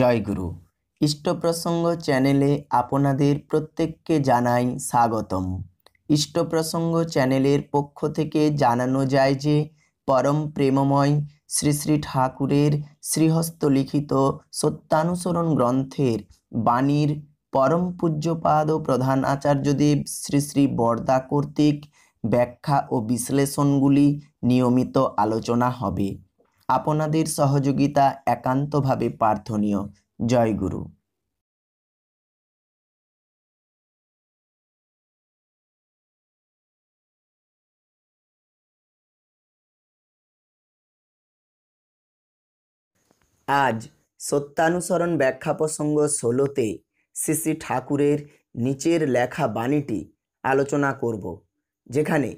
জয়গুরু ইষ্টপ্রসঙ্গ চ্যানেলে আপনাদের প্রত্যেককে জানাই স্বাগতম ইষ্টপ্রসঙ্গ চ্যানেলের পক্ষ থেকে জানানো যায় যে পরম প্রেমময় শ্রী শ্রী ঠাকুরের শ্রীহস্তলিখিত সত্যানুসরণ গ্রন্থের বাণীর পরম পূজ্যপাদ ও প্রধান আচার্যদেব শ্রী শ্রী বর্দা কর্তৃক ব্যাখ্যা ও বিশ্লেষণগুলি নিয়মিত আলোচনা হবে আপনাদের সহযোগিতা একান্তভাবে প্রার্থনীয় জয়গুরু আজ সত্যানুসরণ ব্যাখ্যা প্রসঙ্গ ষোলোতে শ্রী ঠাকুরের নিচের লেখা বাণীটি আলোচনা করব যেখানে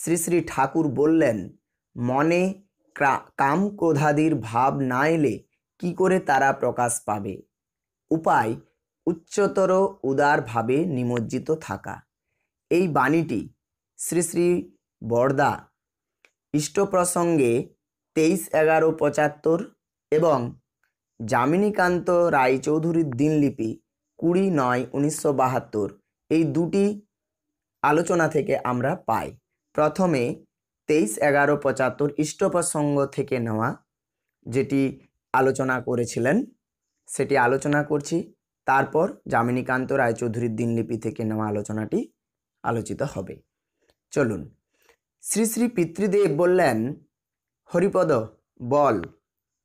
শ্রী শ্রী ঠাকুর বললেন মনে কাম ক্রোধাদির ভাব না এলে কী করে তারা প্রকাশ পাবে উপায় উচ্চতর উদারভাবে নিমজ্জিত থাকা এই বাণীটি শ্রী শ্রী বর্দা ইষ্টপ্রসঙ্গে তেইশ এগারো পঁচাত্তর এবং যামিনীকান্ত রায়চৌধুরীর দিনলিপি কুড়ি নয় উনিশশো বাহাত্তর এই দুটি আলোচনা থেকে আমরা পাই প্রথমে তেইশ এগারো পঁচাত্তর ইষ্টপ্রসঙ্গ থেকে নেওয়া যেটি আলোচনা করেছিলেন সেটি আলোচনা করছি তারপর যামিনীকান্ত রায়চৌধুরীর দিনলিপি থেকে নেওয়া আলোচনাটি আলোচিত হবে চলুন শ্রী শ্রী পিতৃদেব বললেন হরিপদ বল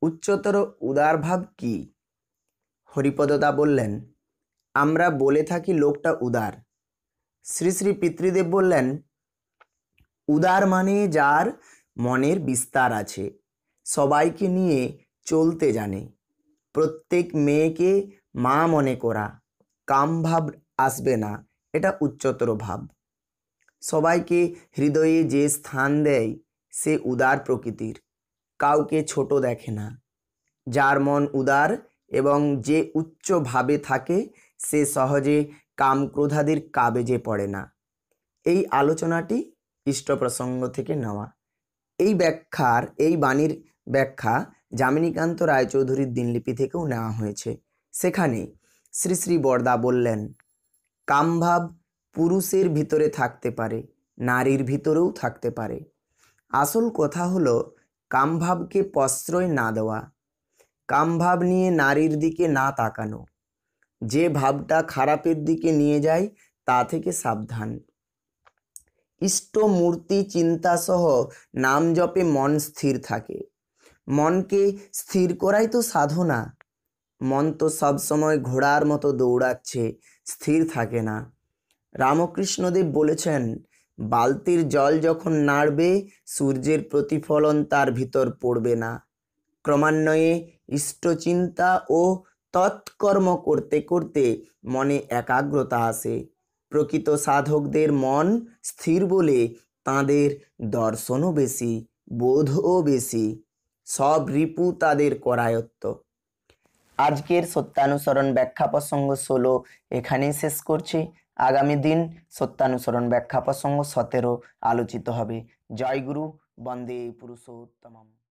উচ্চতর উদারভাব কি হরিপদদা বললেন আমরা বলে থাকি লোকটা উদার শ্রী শ্রী পিতৃদেব বললেন উদার মানে যার মনের বিস্তার আছে সবাইকে নিয়ে চলতে জানে প্রত্যেক মেয়েকে মা মনে করা কামভাব আসবে না এটা উচ্চতর ভাব সবাইকে হৃদয়ে যে স্থান দেয় সে উদার প্রকৃতির কাউকে ছোট দেখে না যার মন উদার এবং যে উচ্চ ভাবে থাকে সে সহজে কামক্রোধাদের কাবেজে পড়ে না এই আলোচনাটি ইষ্ট প্রসঙ্গ থেকে নেওয়া এই ব্যাখ্যার এই বাণীর ব্যাখ্যা যামিনীকান্ত রায়চৌধুরীর দিনলিপি থেকেও নেওয়া হয়েছে সেখানে শ্রী শ্রী বর্দা বললেন কামভাব পুরুষের ভিতরে থাকতে পারে নারীর ভিতরেও থাকতে পারে আসল কথা হল কামভাবকে প্রশ্রয় না দেওয়া কামভাব নিয়ে নারীর দিকে না তাকানো যে ভাবটা খারাপের দিকে নিয়ে যায় তা থেকে সাবধান ইষ্টমূর্তি চিন্তাসহ নাম জপে মন স্থির থাকে মনকে স্থির করাই তো সাধনা মন তো সবসময় ঘোড়ার মতো দৌড়াচ্ছে স্থির থাকে না রামকৃষ্ণদেব বলেছেন বালতির জল যখন নাড়বে সূর্যের প্রতিফলন তার ভিতর পড়বে না ক্রমান্বয়ে ইষ্টচিন্তা ও তৎকর্ম করতে করতে মনে একাগ্রতা আসে প্রকৃত সাধকদের মন স্থির বলে তাঁদের দর্শনও বেশি বোধও বেশি সব রিপু তাদের করায়ত্ত আজকের সত্যানুসরণ ব্যাখ্যা প্রসঙ্গ ষোলো এখানেই শেষ করছি আগামী দিন সত্যানুসরণ ব্যাখ্যা প্রসঙ্গ সতেরো আলোচিত হবে জয় গুরু বন্দে পুরুষোত্তম